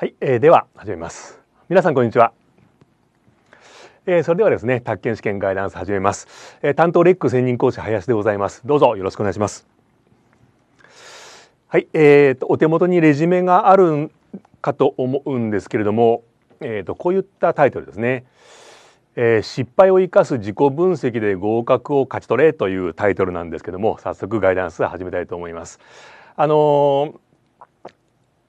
はい、えー、では始めます皆さんこんにちは、えー、それではですね宅建試験ガイダンス始めます、えー、担当レック専任講師林でございますどうぞよろしくお願いしますはい、えーと、お手元にレジュメがあるかと思うんですけれども、えーと、とこういったタイトルですね、えー、失敗を生かす自己分析で合格を勝ち取れというタイトルなんですけども早速ガイダンス始めたいと思いますあのー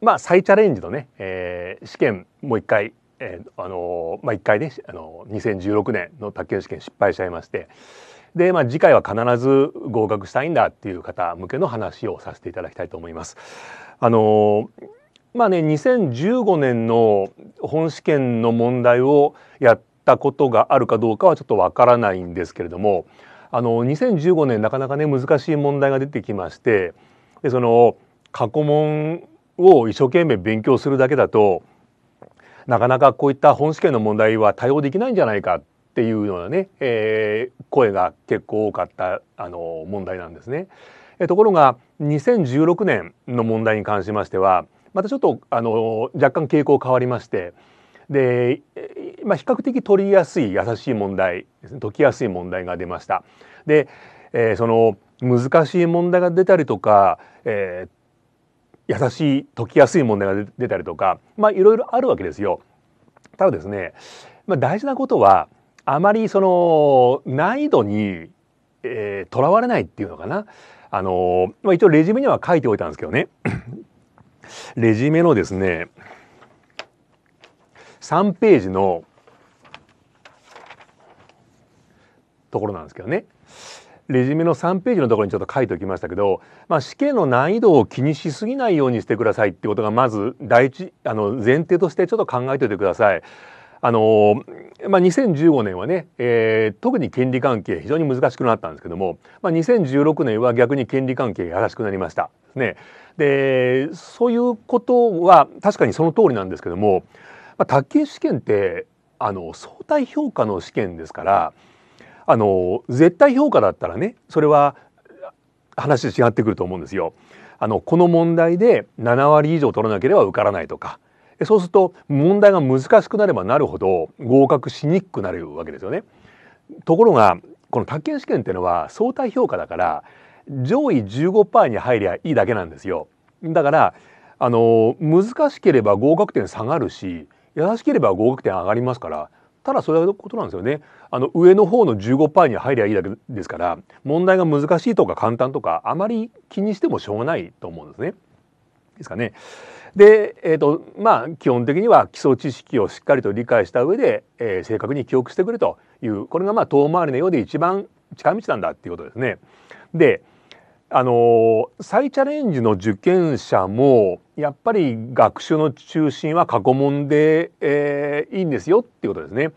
まあ再チャレンジのね、えー、試験もう一回、えー、あのー、まあ一回ね、あのー、2016年の卓球試験失敗しちゃいまして。で、まあ、次回は必ず合格したいんだっていう方向けの話をさせていただきたいと思います。あのまあね2015年の本試験の問題をやったことがあるかどうかはちょっとわからないんですけれどもあの2015年なかなかね難しい問題が出てきましてでその過去問を一生懸命勉強するだけだとなかなかこういった本試験の問題は対応できないんじゃないかっていうようなね、えー、声が結構多かったあの問題なんですね。えところが2016年の問題に関しましてはまたちょっとあの若干傾向変わりましてで、まあ、比較的取りやすい優しい問題ですね解きやすい問題が出ました。で、えー、その難しい問題が出たりとか、えー、優しい解きやすい問題が出たりとかまあいろいろあるわけですよ。ただですね、まあ、大事なことはあまりその難易度にとら、えー、われないっていうのかな。あのまあ、一応レジュメには書いておいたんですけどね レジュメのですね3ページのところなんですけどねレジュメの3ページのところにちょっと書いておきましたけど、まあ、試験の難易度を気にしすぎないようにしてくださいってことがまず第一あの前提としてちょっと考えておいてください。あのまあ、2015年はね、えー、特に権利関係非常に難しくなったんですけども、まあ、2016年は逆に権利関係が優しくなりました。ね、でそういうことは確かにその通りなんですけども、まあ、卓球試験ってあの相対評価の試験ですから、あの絶対評価だったらねそれは話違ってくると思うんですよ。あのこの問題で7割以上取らなければ受からないとかそうすると問題が難しくなればなるほど合格しにくくなるわけですよね。ところがこの宅建試験っていうのは相対評価だから上位15%に入りゃいいだけなんですよ。だからあの難しければ合格点下がるし優しければ合格点上がりますからただそれはことなんですよねあの上の方の15%に入りゃいいだけですから問題が難しいとか簡単とかあまり気にしてもしょうがないと思うんですね。ですかね。で、えーとまあ、基本的には基礎知識をしっかりと理解した上で、えー、正確に記憶してくるというこれがまあ遠回りのようで一番近道なんだっていうことですね。であの再チャレンジの受験者もやっぱり学習の中心は過去問で、えー、いいんですよっていうことですね。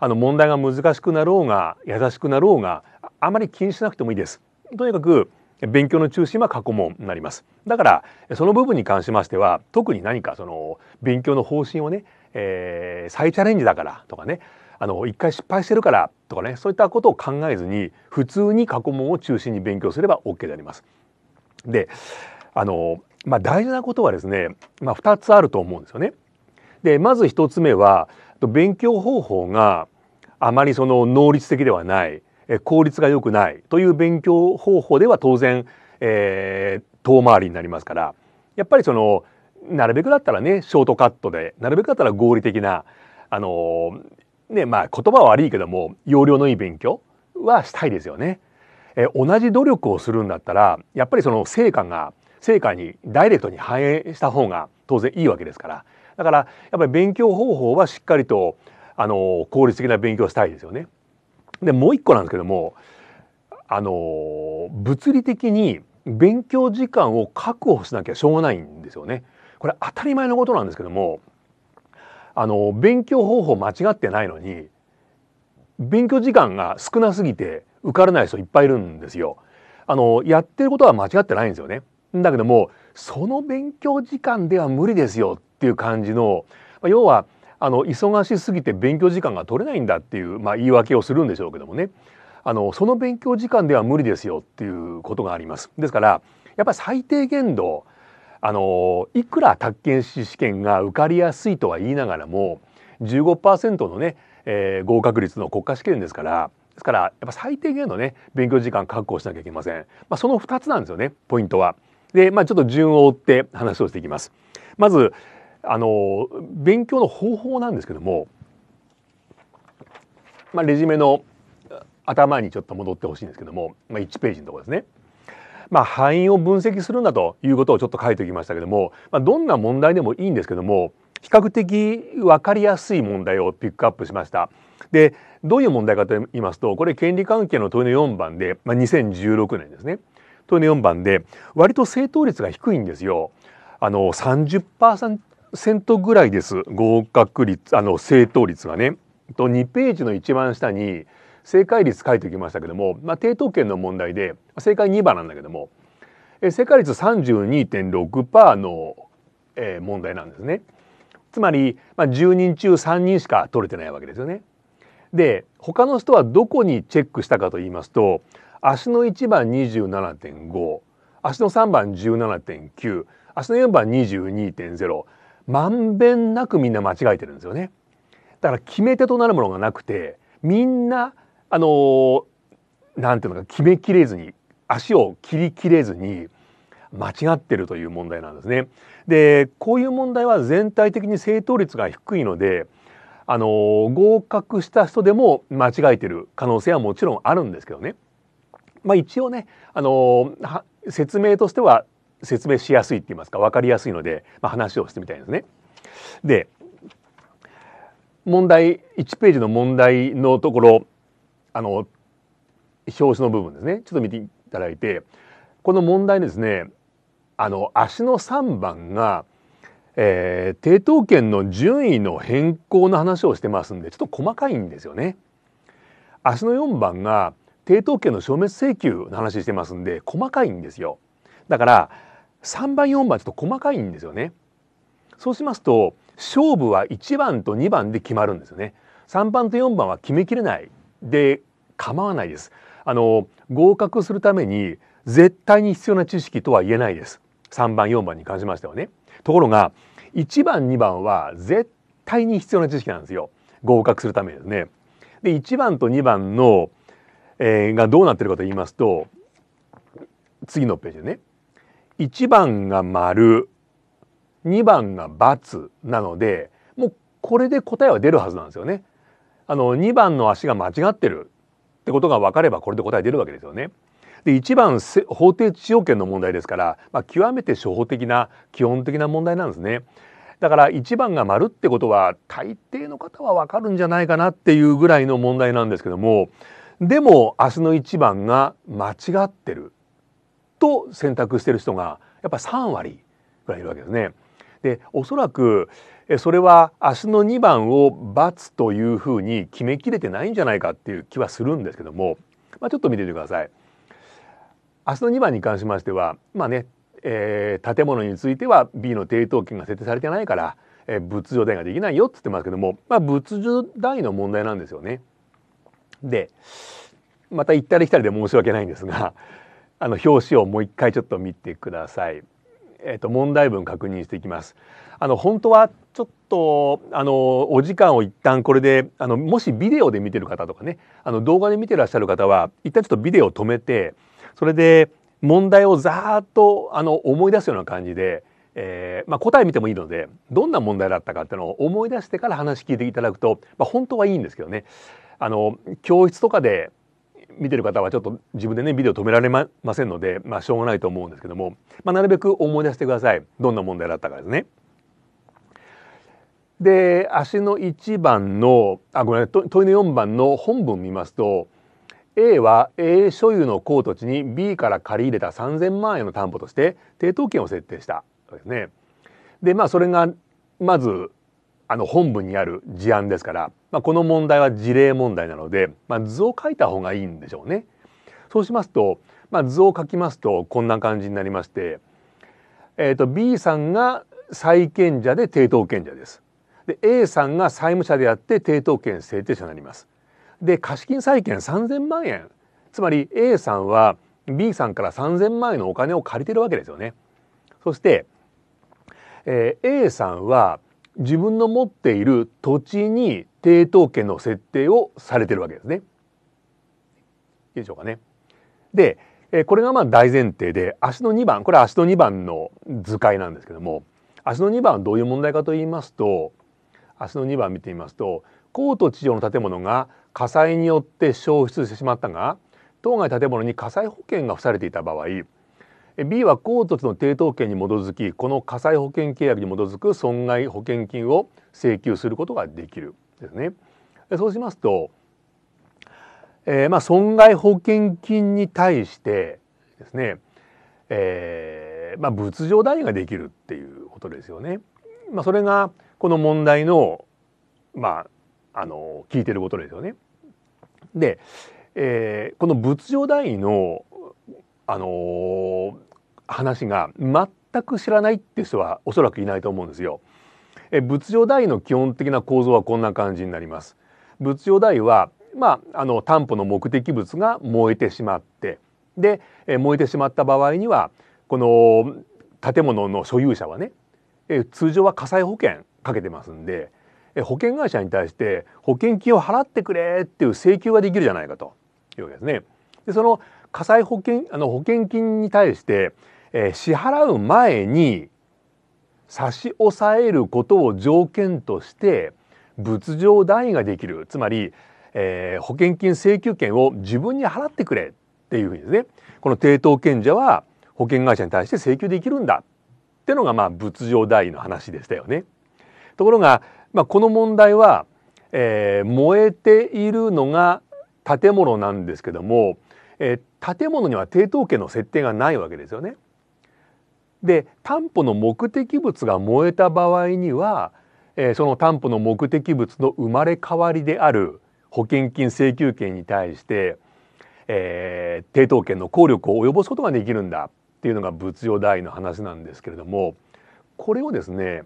あの問題が難しくなろうが優しくなろうがあまり気にしなくてもいいです。とにかく勉強の中心は過去問になります。だからその部分に関しましては特に何かその勉強の方針をね、えー、再チャレンジだからとかねあの一回失敗してるからとかねそういったことを考えずに普通に過去問を中心に勉強すれば OK であります。であの、まあ、大事なことはですね、まあ、2つあると思うんですよね。でまず1つ目は勉強方法があまりその能率的ではない効率が良くないという勉強方法では当然、えー、遠回りになりますからやっぱりそのなるべくだったらねショートカットでなるべくだったら合理的なあのね、まあ言葉は悪いけども、要領のいい勉強はしたいですよね。え同じ努力をするんだったら、やっぱりその成果が、成果にダイレクトに反映した方が当然いいわけですから。だから、やっぱり勉強方法はしっかりと、あの、効率的な勉強をしたいですよね。で、もう一個なんですけども、あの、物理的に勉強時間を確保しなきゃしょうがないんですよね。これ当たり前のことなんですけども、あの勉強方法間違ってないのに勉強時間が少なすぎて受からない人いっぱいいるんですよ。あのやってることは間違ってないんですよね。だけどもその勉強時間では無理ですよっていう感じの要はあの忙しすぎて勉強時間が取れないんだっていう、まあ、言い訳をするんでしょうけどもねあのその勉強時間では無理ですよっていうことがあります。ですからやっぱり最低限度あのいくら宅建士試験が受かりやすいとは言いながらも15%のね、えー、合格率の国家試験ですからですからやっぱ最低限のね勉強時間確保しなきゃいけません、まあ、その2つなんですよねポイントは。で、まあ、ちょっと順を追って話をしていきます。まずあの勉強の方法なんですけども、まあ、レジュメの頭にちょっと戻ってほしいんですけども、まあ、1ページのところですね。まあ、敗因を分析するんだということをちょっと書いてきましたけども、まあ、どんな問題でもいいんですけども比較的分かりやすい問題をピックアップしました。でどういう問題かと言いますとこれ権利関係の問いの4番で、まあ、2016年ですね問いの4番で割と正答率が低いんですよ。あの30%ぐらいです合格率あの正答率がね。と2ページの一番下に正解率書いておきましたけども、まあ、抵当権の問題で正解2番なんだけども、え正解率32.6%の、え問題なんですね。つまり、まあ、10人中3人しか取れてないわけですよね。で他の人はどこにチェックしたかと言いますと足の1番27.5足の3番17.9足の4番22.0まんべんなくみんな間違えてるんですよね。だから決め手となるものがなくてみんなあのー、なんていうのか決めきれずに足を切りきれずに間違ってるという問題なんですね。でこういう問題は全体的に正答率が低いのであのー、合格した人でも間違えてる可能性はもちろんあるんですけどね。まあ、一応ね、あのー、説明としては説明しやすいって言いますか分かりやすいので、まあ、話をしてみたいですね。で問題1ページの問題のところあの表紙の部分ですねちょっと見ていただいてこの問題ですねあの足の3番が、えー、抵当権の順位の変更の話をしてますんでちょっと細かいんですよね。足の4番が抵当権の消滅請求の話してますんで細かいんですよ。だから3番4番ちょっと細かいんですよね。そうしますと勝負は1番と2番で決まるんですよね。3番と4番は決めきれないで構わないです。あの合格するために絶対に必要な知識とは言えないです。3番4番に関しましてはね。ところが1番2番は絶対に必要な知識なんですよ。合格するためにですね。で1番と2番の、えー、がどうなってるかと言いますと次のページでね1番が丸2番が×なのでもうこれで答えは出るはずなんですよね。あの2番の足が間違ってるってことが分かればこれで答え出るわけですよね。で1番法定使用権の問題ですから、まあ、極めて初歩的な基本的な問題なんですね。だから1番が丸ってことは大抵の方は分かるんじゃないかなっていうぐらいの問題なんですけどもでも明日の1番が間違ってると選択してる人がやっぱ3割ぐらいいるわけですね。でおそらくそれは明日の2番を×というふうに決めきれてないんじゃないかっていう気はするんですけども、まあ、ちょっと見ててください。明日の2番に関しましては、まあねえー、建物については B の抵当権が設定されてないから、えー、物上代ができないよっつってますけども、まあ、物譲代の問題なんですよね。でまた行ったり来たりで申し訳ないんですがあの表紙をもう一回ちょっと見てください。えーと、問題文確認していきます。あの本当はちょっとあのお時間を一旦これであのもしビデオで見てる方とかねあの動画で見てらっしゃる方は一旦ちょっとビデオを止めてそれで問題をざーっとあの思い出すような感じで、えーまあ、答え見てもいいのでどんな問題だったかっていうのを思い出してから話聞いていただくと、まあ、本当はいいんですけどねあの教室とかで見てる方はちょっと自分でねビデオ止められませんので、まあ、しょうがないと思うんですけども、まあ、なるべく思い出してくださいどんな問題だったかですね。で足の1番のあごめんなさい問いの4番の本文見ますと A は A 所有の高土地に B から借り入れた3,000万円の担保として抵当権を設定したですね。でまあそれがまずあの本文にある事案ですから、まあ、この問題は事例問題なので、まあ、図を書いた方がいいんでしょうね。そうしますと、まあ、図を書きますとこんな感じになりまして、えーと、B さんが債権者で抵当権者です。で A さんが債務者であって抵当権制定者になります。で貸金債権3,000万円つまり A さんは B さんから3,000万円のお金を借りてるわけですよね。そして、えー、A さんは自分の持っている土地に抵当権の設定をされてるわけですね。いいでしょうかね。でこれがまあ大前提で足の2番これは足の2番の図解なんですけども足の2番はどういう問題かと言いますと足の2番見てみますと高都地上の建物が火災によって消失してしまったが当該建物に火災保険が付されていた場合 B は公土の抵当権に基づきこの火災保険契約に基づく損害保険金を請求することができるですね。そうしますと、えー、まあ損害保険金に対してですね、えー、まあ物上代ができるっていうことですよね。まあ、それがこの問題のまああの聞いてることですよね。で、えー、この物上代のあの話が全く知らないっていう人はおそらくいないと思うんですよ。え仏上台の基本的な構造はこんな感じになります。仏上台はまあ、あの担保の目的物が燃えてしまってで、え燃えてしまった場合にはこの建物の所有者はね、え通常は火災保険かけてますんで、え保険会社に対して保険金を払ってくれっていう請求ができるじゃないかというわけですね。でその火災保険あの保険金に対してえー、支払う前に差し押さえることを条件として物上代位ができるつまり、えー、保険金請求権を自分に払ってくれっていうふうにですねこの抵当権者は保険会社に対して請求できるんだってのがまあ物上代位の話でしたよね。ところが、まあ、この問題は、えー、燃えているのが建物なんですけども、えー、建物には抵当権の設定がないわけですよね。で担保の目的物が燃えた場合には、えー、その担保の目的物の生まれ変わりである保険金請求権に対して、えー、抵当権の効力を及ぼすことができるんだっていうのが仏要代の話なんですけれどもこれをですね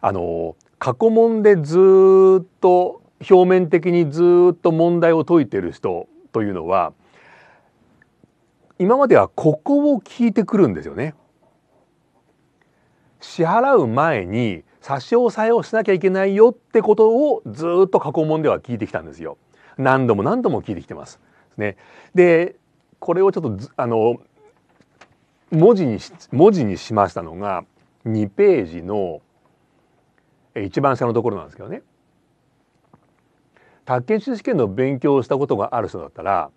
あの過去問でずっと表面的にずっと問題を解いてる人というのは今まではここを聞いてくるんですよね。支払う前に差し押さえをしなきゃいけないよってことをずっと過去問では聞いてきたんですよ。何度も何度も聞いてきてます。ね、でこれをちょっとあの文字に文字にしましたのが2ページの一番下のところなんですけどね。宅建士試験の勉強をしたことがある人だったら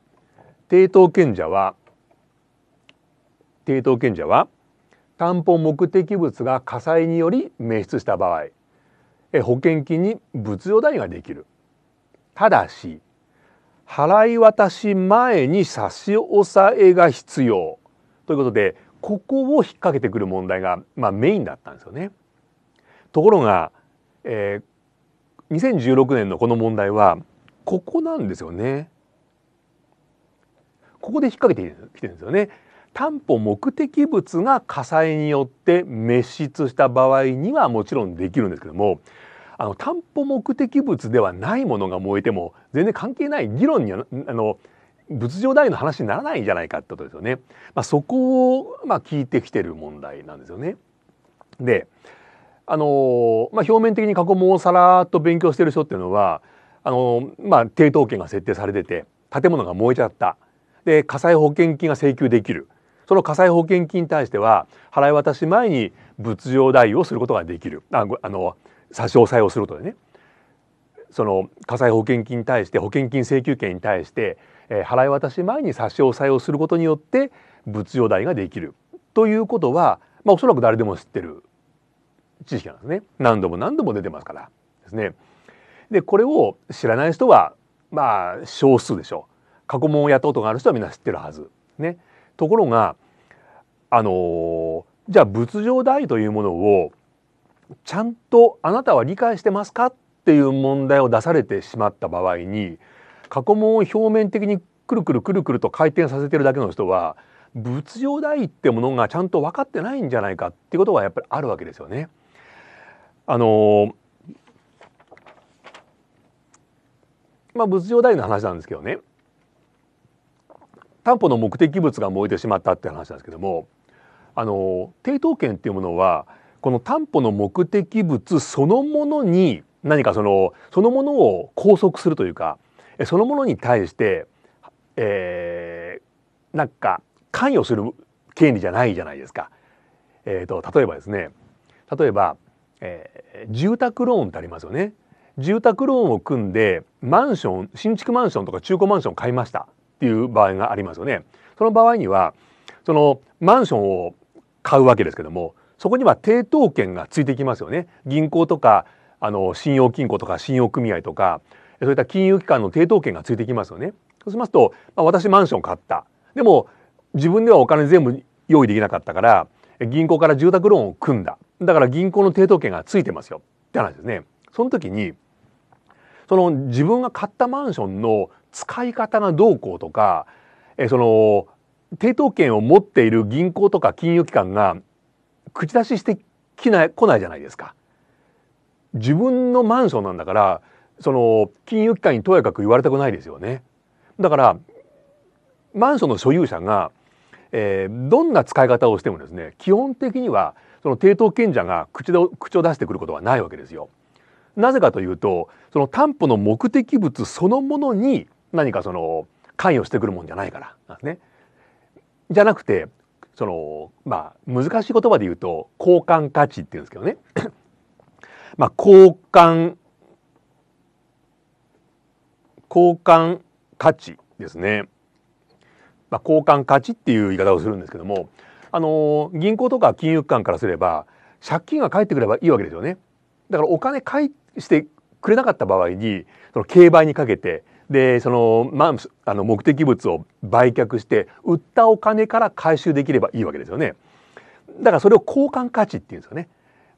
抵当賢者は抵当権者は担保目的物が火災により滅失した場合保険金に物用代ができるただし払い渡し前に差し押さえが必要ということでここを引っ掛けてくる問題が、まあ、メインだったんですよね。ところが、えー、2016年のこの問題はここなんですよね。ここで引っ掛けてきてるんですよね。担保目的物が火災によって滅失した場合にはもちろんできるんですけどもあの担保目的物ではないものが燃えても全然関係ない議論にはあの物上代の話にならないんじゃないかってことですよね。まあ、そこをまあ聞いてきてる問題なんですよね。で、あのー、まあ、表面的に過去問をさらっと勉強してる人っていうのはあのー、まあ、抵当権が設定されてて建物が燃えちゃったで火災保険金が請求できるその火災保険金に対しては払い渡し前に物上代をすることができるああの差し押さえをすることでねその火災保険金に対して保険金請求権に対して、えー、払い渡し前に差し押さえをすることによって物上代ができるということは、まあ、おそらく誰でも知ってる知識なんですね何度も何度も出てますからですね。でこれを知らない人はまあ少数でしょう過去問をやったことがある人はみんな知ってるはず。ね、ところがあのじゃあ仏像代というものをちゃんとあなたは理解してますかっていう問題を出されてしまった場合に過去問を表面的にくるくるくるくると回転させてるだけの人は仏上代ってものがちゃんと分かってないんじゃないかっていうことがやっぱりあるわけですよね。あのまあ、仏上代の話なんですけどね担保の目的物が燃えてしまったって話なんですけどもあの抵当権っていうものはこの担保の目的物そのものに何かそのそのものを拘束するというかそのものに対して、えー、なんか関与する権利じゃないじゃないですか。えーと、例えばですね例えば、えー、住宅ローンってありますよね。住宅ローンを組んでマンション新築マンションとか中古マンションを買いましたっていう場合がありますよね。その場合にはそのマンションを買うわけですけどもそこには抵当権がついてきますよね。銀行とかあの信用金庫とか信用組合とかそういった金融機関の抵当権がついてきますよね。そうしますと、まあ、私マンション買ったでも自分ではお金全部用意できなかったから銀行から住宅ローンを組んだだから銀行の抵当権がついてますよって話ですね。その時にその自分が買ったマンションの使い方がどうこうとか、えその抵当権を持っている銀行とか金融機関が口出ししてきない来ないじゃないですか。自分のマンションなんだからその金融機関にとやかく言われたくないですよね。だからマンションの所有者が、えー、どんな使い方をしてもですね基本的にはその抵当権者が口口を出してくることはないわけですよ。なぜかというとその担保の目的物そのものに何かその関与してくるもんじゃないからね。じゃなくてそのまあ難しい言葉で言うと交換価値っていうんですけどね まあ交換交換価値ですね、まあ、交換価値っていう言い方をするんですけどもあの銀行とか金融機関からすれば借金が返ってくればいいわけですよね。だからお金返してくれなかった場合にその競売にかけてでその,、まあ、あの目的物を売却して売ったお金から回収できればいいわけですよねだからそれを交換価値っていうんですよね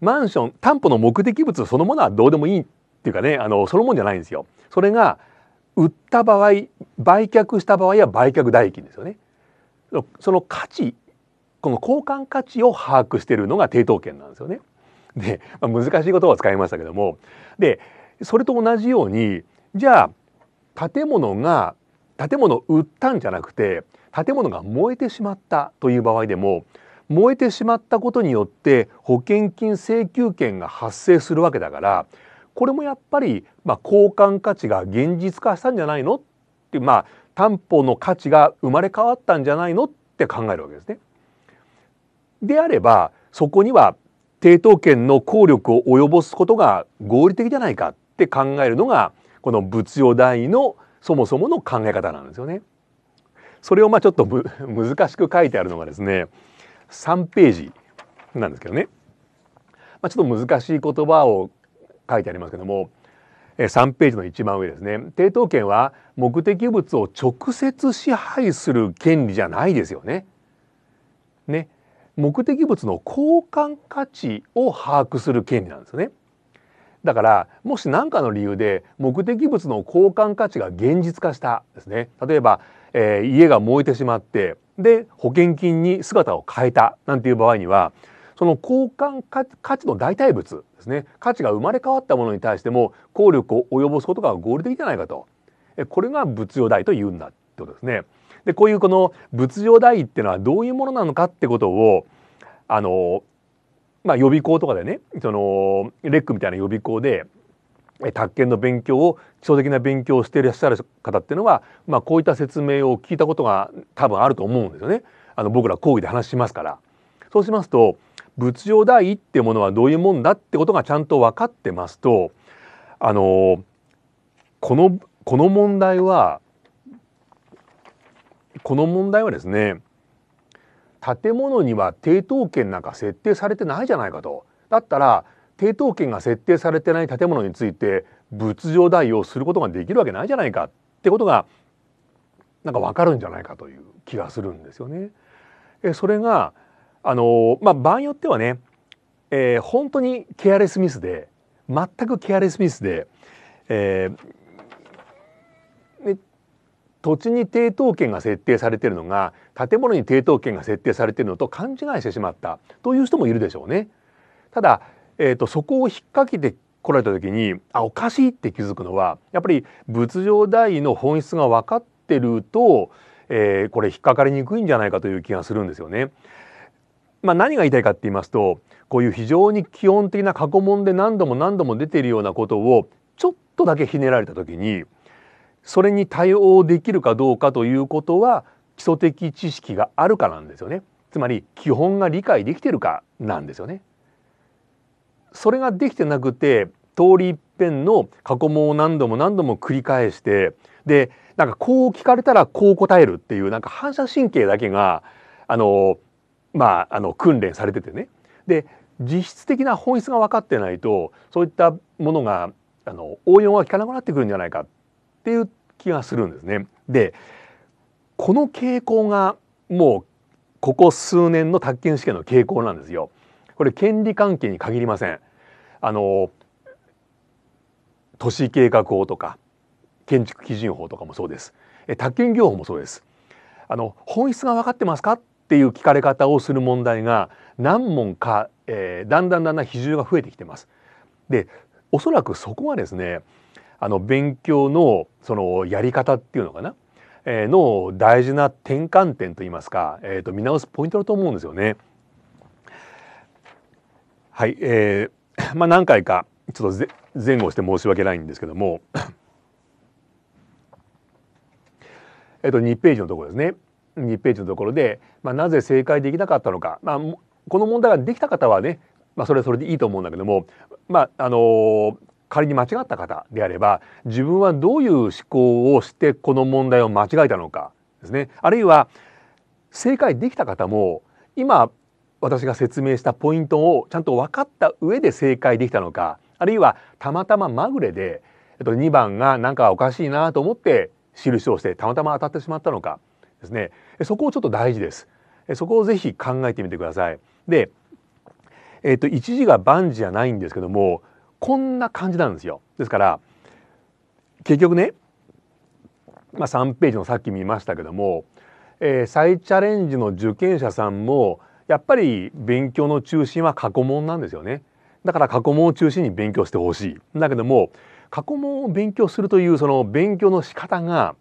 マンション担保の目的物そのものはどうでもいいっていうかねあのそのもんじゃないんですよそれが売った場合売却した場合は売却代金ですよねその価値この交換価値を把握しているのが抵当権なんですよね。で、まあ、難しい言葉を使いましたけどもでそれと同じようにじゃあ建物が建物を売ったんじゃなくて建物が燃えてしまったという場合でも燃えてしまったことによって保険金請求権が発生するわけだからこれもやっぱり、まあ、交換価値が現実化したんじゃないのってまあ担保の価値が生まれ変わったんじゃないのって考えるわけですね。であればそこには抵当権の効力を及ぼすことが合理的じゃないかって考えるのがこの仏教大のそもそもの考え方なんですよね。それをまあちょっと 難しく書いてあるのがですね3ページなんですけどね、まあ、ちょっと難しい言葉を書いてありますけども3ページの一番上ですね抵当権は目的物を直接支配する権利じゃないですよね。ね目的物の交換価値を把握する権利なんですよね。だからもし何かの理由で目的物の交換価値が現実化したですね例えば、えー、家が燃えてしまってで保険金に姿を変えたなんていう場合にはその交換価値の代替物ですね価値が生まれ変わったものに対しても効力を及ぼすことが合理的じゃないかとこれが物用代というんだってことですね。でこういうこの物用代っていうのはどういうものなのかってことをあのまあ、予備校とかでねそのレックみたいな予備校で宅建の勉強を基礎的な勉強をしていらっしゃる方っていうのは、まあ、こういった説明を聞いたことが多分あると思うんですよね。あの僕ら講義で話しますからそうしますと仏教第一ってものはどういうもんだってことがちゃんと分かってますとあのこのこの問題はこの問題はですね建物には抵当権なんか設定されてないじゃないかと。だったら抵当権が設定されてない建物について物上代用することができるわけないじゃないかってことがなんかわかるんじゃないかという気がするんですよね。えそれがあのまあ、場合によってはね、えー、本当にケアレスミスで全くケアレスミスで、えー、土地に抵当権が設定されているのが建物に抵当権が設定されているのと勘違いしてしまったという人もいるでしょうね。ただ、えーと、そこを引っ掛けて来られた時にあおかしいって気づくのはやっぱり物上代の本質が分かってると、えー、これ引っかかりにくいんじゃないかという気がするんですよね。まあ、何が言いたいかって言いますとこういう非常に基本的な過去問で何度も何度も出ているようなことをちょっとだけひねられた時にそれに対応できるかどうかということは基礎的知識があるかなんですよねつまり基本が理解できてるかなんですよねそれができてなくて通り一遍の過去問を何度も何度も繰り返してでなんかこう聞かれたらこう答えるっていうなんか反射神経だけがあのまああの訓練されててねで実質的な本質が分かってないとそういったものがあの応用が効かなくなってくるんじゃないかっっていう気がするんですね。でこの傾向がもうここ数年の宅建試験の傾向なんですよ。これ権利関係に限りません。あの都市計画法とか建築基準法とかもそうです。え宅建業法もそうです。あの本質が分かってますかっていう聞かれ方をする問題が何問か、えー、だんだんだんだん比重が増えてきてます。でおそらくそこはですねあの勉強のそのやり方っていうのかな、えー、の大事な転換点といいますか、えー、と見直すポイントだと思うんですよね。はい、えー、まあ何回かちょっと前後して申し訳ないんですけども えっと2ページのところですね2ページのところで、まあ、なぜ正解できなかったのか、まあ、この問題ができた方はね、まあ、それはそれでいいと思うんだけども、まああのー、仮に間違った方であれば自分はどういう思考をしてこの問題を間違えたのかですねあるいは正解できた方も今私が説明したポイントをちゃんと分かった上で正解できたのかあるいはたまたままぐれで、えっと、2番が何かおかしいなと思って印をしてたまたま当たってしまったのかですねそこをちょっと大事ですそこをぜひ考えてみてくださいでえっと一時が万事じゃないんですけどもこんな感じなんですよ。ですから結局ね、まあ、3ページのさっき見ましたけども、えー、再チャレンジの受験者さんもやっぱり勉強の中心は過去問なんですよね。だから過去問を中心に勉強してほしい。だけども過去問を勉強するというその勉強の仕方が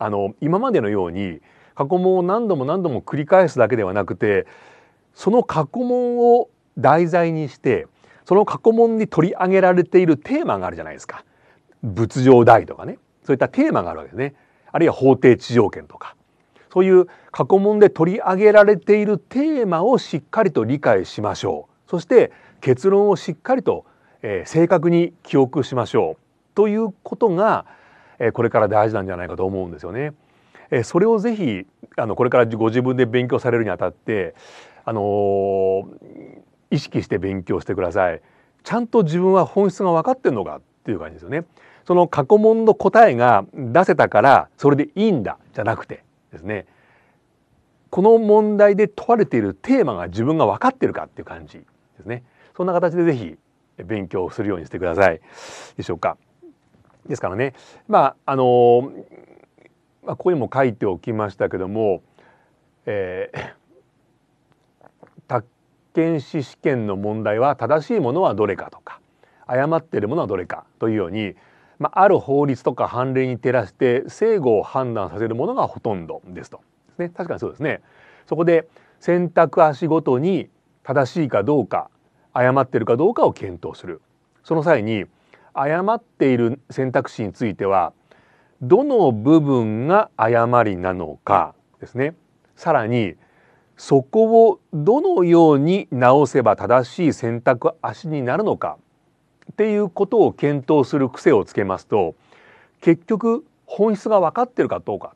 あの今までのように過去問を何度も何度も繰り返すだけではなくてその過去問を題材にしてその過去問に取り上げられているテーマがあるじゃないですか仏上代とかねそういったテーマがあるわけですねあるいは法定地上権とかそういう過去問で取り上げられているテーマをしっかりと理解しましょうそして結論をしっかりと、えー、正確に記憶しましょうということが、えー、これから大事なんじゃないかと思うんですよね。えー、それをぜひあのこれからご自分で勉強されるにあたってあのー、意識して勉強してくださいちゃんと自分は本質が分かってんのかっていう感じですよねその過去問の答えが出せたからそれでいいんだじゃなくてですねこの問題で問われているテーマが自分が分かってるかっていう感じですねそんな形でぜひ勉強するようにしてくださいでしょうかですからねまああのまあ、ここにも書いておきましたけども、えー、験士試験の問題は正しいものはどれかとか誤っているものはどれかというように、まあ、ある法律とか判例に照らして正誤を判断させるものがほとんどですと。ですね、確かにそうですね。そこで選択肢ごとに正しいかどうか誤っているかどうかを検討する。その際に誤っている選択肢についてはどの部分が誤りなのかですね。さらにそこをどのように直せば正しい選択足になるのかっていうことを検討する癖をつけますと結局本質が分かってるかどうか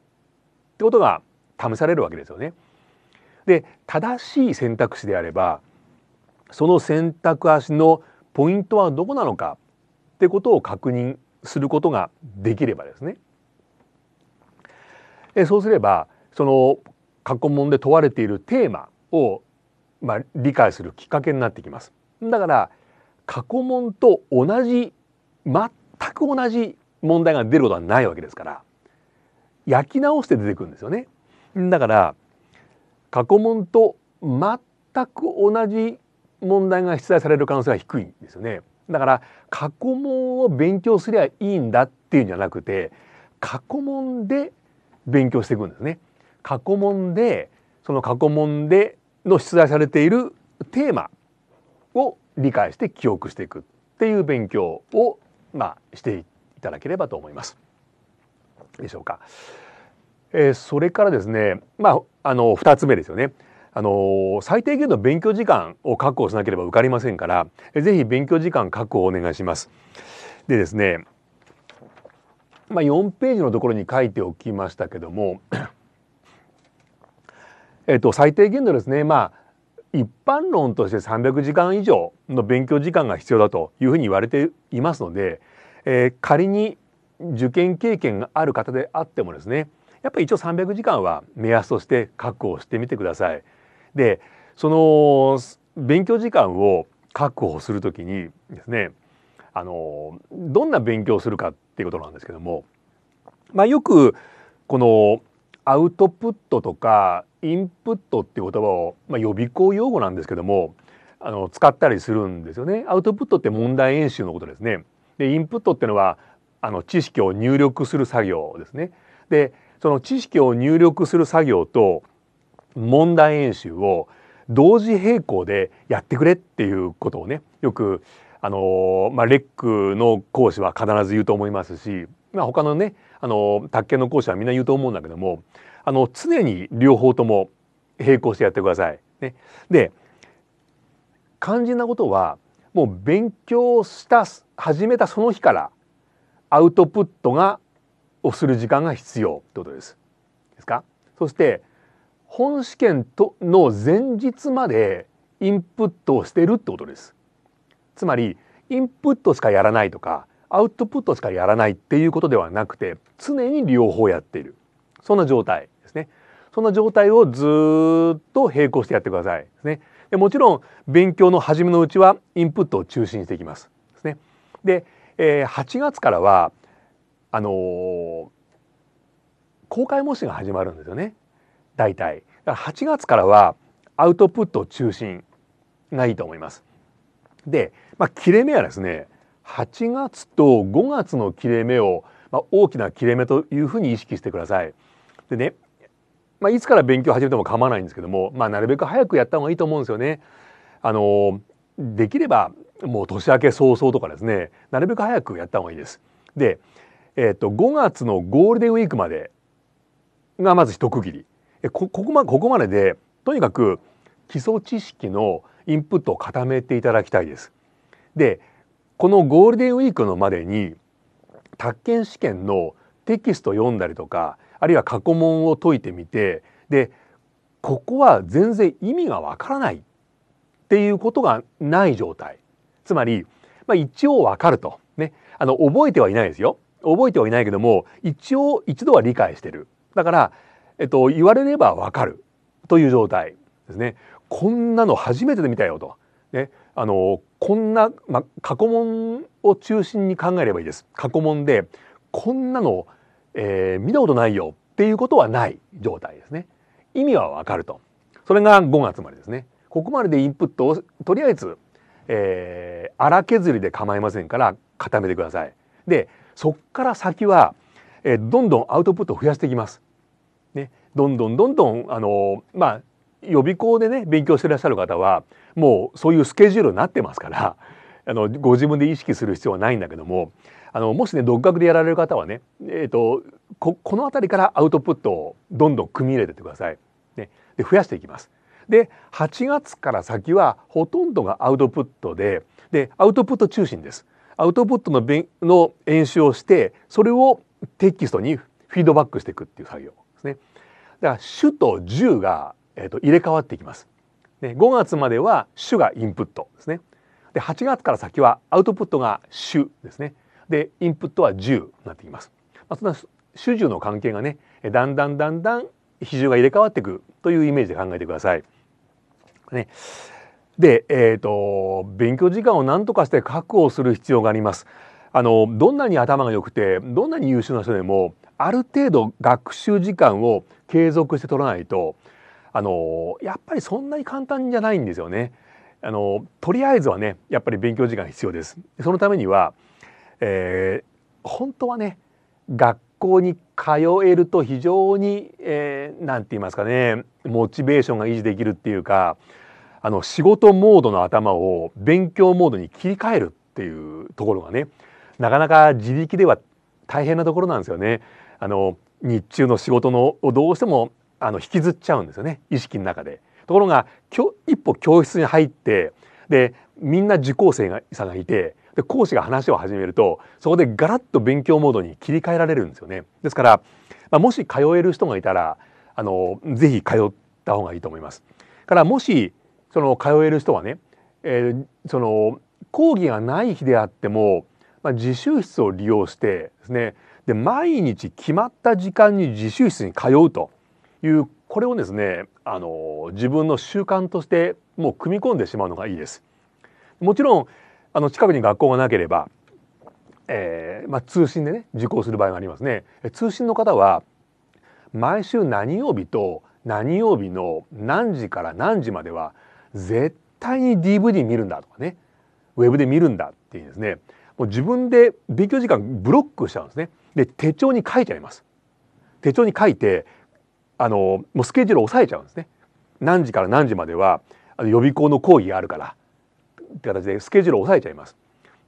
ってことが試されるわけですよね。で正しい選択肢であればその選択足のポイントはどこなのかってことを確認することができればですね。えそうすればその過去問で問われているテーマを、まあ、理解するきっかけになってきます。だから過去問と同じ全く同じ問題が出ることはないわけですから焼き直して出てくるんですよね。だから過去問と全く同じ問題が出題される可能性が低いんですよね。だから過去問を勉強すりゃいいんだっていうんじゃなくて過去問で勉強していくんですね。過去問でその過去問での出題されているテーマを理解して記憶していくっていう勉強を、まあ、していただければと思います。でしょうか。えー、それからですね、まあ、あの2つ目ですよね。あの最低限の勉強時間を確保しなければ受かりませんからぜひ勉強時間確保をお願いします。でですね、まあ、4ページのところに書いておきましたけどもえっと、最低限のですね、まあ、一般論として300時間以上の勉強時間が必要だというふうに言われていますので、えー、仮に受験経験がある方であってもですねやっぱり一応300時間は目安として確保してみてください。でその勉強時間を確保する時にですねあのどんな勉強をするかっていうことなんですけども、まあ、よくこのアウトプットとかインプットっていう言葉を、まあ、予備校用語なんですけどもあの使ったりするんですよね。アウトプットって問題演習のことですね。でインプットっていうのはあの知識を入力する作業ですね。でその知識を入力する作業と問題演習を同時並行でやってくれっていうことをねよくあの、まあ、レックの講師は必ず言うと思いますし、まあ、他のねあの卓研の講師はみんな言うと思うんだけどもあの常に両方とも並行してやってください。ね、で肝心なことはもう勉強した始めたその日からアウトプットがをする時間が必要ってことです。ですかそして本試験との前日までインプットをしてるってことです。つまりインプットしかやらないとかアウトプットしかやらないっていうことではなくて常に両方やっているそんな状態ですねそんな状態をずっと並行してやってくださいですねでもちろん勉強の初めのうちはインプットを中心にしていきますですねで、えー、8月からはあのー、公開模試が始まるんですよね大体だから8月からはアウトプット中心がいいと思いますで、まあ、切れ目はですね8月と5月の切れ目を、まあ、大きな切れ目というふうに意識してください。でね、まあ、いつから勉強始めても構わないんですけども、まあ、なるべく早くやった方がいいと思うんですよね。あのできればもう年明け早々とかですねなるべく早くやった方がいいです。で、えー、と5月のゴールデンウィークまでがまず一区切りここまここまででとにかく基礎知識のインプットを固めていただきたいです。でこのゴールデンウィークのまでに宅建試験のテキスト読んだりとかあるいは過去問を解いてみてでここは全然意味がわからないっていうことがない状態つまり、まあ、一応わかると、ね、あの覚えてはいないですよ覚えてはいないけども一応一度は理解してるだから、えっと、言われればわかるという状態ですねこんなの初めてで見たよと、ね、あのこんな、まあ、過去問を中心に考えればいいです過去問でこんなの、えー、見たことないよっていうことはない状態ですね意味はわかるとそれが5月までですねここまででインプットをとりあえず、えー、荒削りで構いませんから固めてくださいでそっから先は、えー、どんどんアウトプットを増やしていきますね、どんどんどんどんあのまあ予備校でね勉強してらっしゃる方はもうそういうスケジュールになってますから あのご自分で意識する必要はないんだけどもあのもしね独学でやられる方はね、えーと、ここの辺りからアウトプットをどんどん組み入れてってください。ね、で増やしていきます。で8月から先はほとんどがアウトプットででアウトプット中心です。アウトプットのべの演習をしてそれをテキストにフィードバックしていくっていう作業ですね。だから主と従がえーと、入れ替わっていきます。で5月までは主がインプットですね。で8月から先はアウトプットが主ですね。でインプットは10になってきます。まあ、そんな主従の関係がねだんだんだんだん比重が入れ替わっていくというイメージで考えてください。ね、で、えーと勉強時間を何とかして確保する必要があります。あのどんなに頭が良くてどんなに優秀な人でもある程度学習時間を継続して取らないとあのやっぱりそんなに簡単じゃないんですよね。あのとりあえずはねやっぱり勉強時間必要です。そのためには、えー、本当はね学校に通えると非常に何、えー、て言いますかねモチベーションが維持できるっていうかあの仕事モードの頭を勉強モードに切り替えるっていうところがねなかなか自力では大変なところなんですよね。あの日中の仕事のをどうしてもあの引きずっちゃうんですよね意識の中で。ところが一歩教室に入ってでみんな受講生がさんがいてで講師が話を始めるとそこでガラッと勉強モードに切り替えられるんですよね。ですから、まあ、もし通える人がいたらあのぜひ通った方がいいと思います。からもしその通える人はね、えー、その講義がない日であっても、まあ、自習室を利用してですねで毎日決まった時間に自習室に通うというこれをですねあの自分の習慣としてもう組み込んでしまうのがいいです。もちろんあの近くに学校がなければ、えーまあ、通信でね受講する場合がありますね。通信の方は毎週何曜日と何曜日の何時から何時までは絶対に DVD 見るんだとかねウェブで見るんだっていうんですねもう自分で勉強時間ブロックしちゃうんですね。で手帳に書いてあります。手帳に書いてあのもうスケジュールを抑えちゃうんですね。何時から何時までは予備校の講義があるからって形でスケジュールを抑えちゃいます。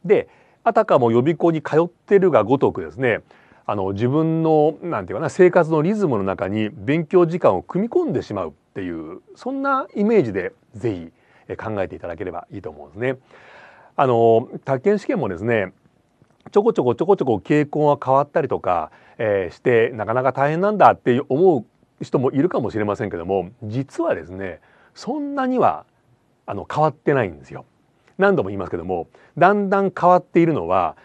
であたかも予備校に通ってるがごとくですねあの自分のなんていうかな生活のリズムの中に勉強時間を組み込んでしまうっていうそんなイメージでぜひ考えていただければいいと思うんですね。あの宅建試験もですねちょこちょこちょこちょこ傾向が変わったりとか、えー、してなかなか大変なんだって思う人もいるかもしれませんけども実はですねそんなにはあの変わってないんですよ。何度も言いますけどもだんだん変わっているのは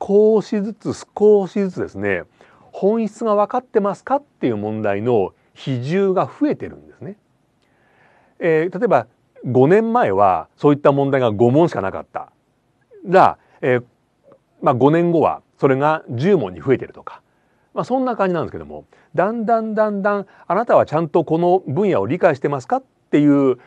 少しずつ少しずつですね本質が分かってますかっていう問題の比重が増えてるんですね。えー、例えば5年前はそういった問題が5問しかなかったら、えーまあ、5年後はそれが10問に増えてるとかまあ、そんな感じなんですけどもだんだんだんだんあなたはちゃんとこの分野を理解してますかっていう、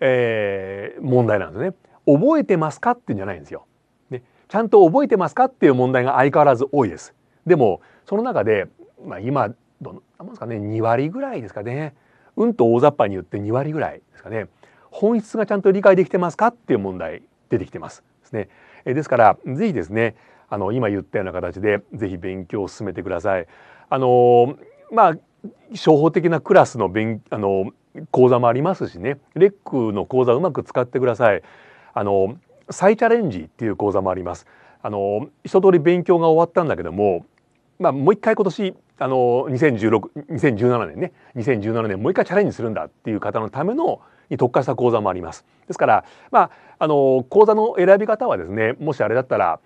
えー、問題なんですね。覚えてますかってうんじゃないんですよ。ね、ちゃんと覚えてますかっていう問題が相変わらず多いです。でもその中で、まあ、今どのなんですかね2割ぐらいですかねうんと大雑把に言って2割ぐらいですかね本質がちゃんと理解できてますかっていう問題出てきてますですね。ですからぜひですねあの今言ったような形でぜひ勉強を進めてください。あのまあ商法的なクラスの勉あの講座もありますしねレックの講座をうまく使ってください。あの再チャレンジっていう講座もあります。あの一通り勉強が終わったんだけども、まあ、もう一回今年あの2016 2017年ね2017年もう一回チャレンジするんだっていう方のためのに特化した講座もあります。ですから、まあ、あの講座の選び方はですねもしあれだったら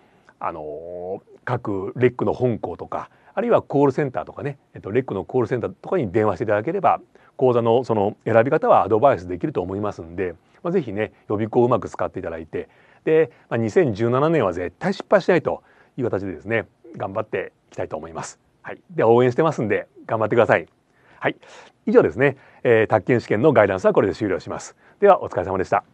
あの各レックの本校とかあるいはコールセンターとかね、えっと、レックのコールセンターとかに電話していただければ講座のその選び方はアドバイスできると思いますんで、まあ、ぜひね予備校をうまく使っていただいてで、まあ、2017年は絶対失敗しないという形でですね頑張っていきたいと思います。はい、で応援してますんで頑張ってください。はい、以上ですね、えー、宅建試験のガイダンスはこれで終了します。ではお疲れ様でした。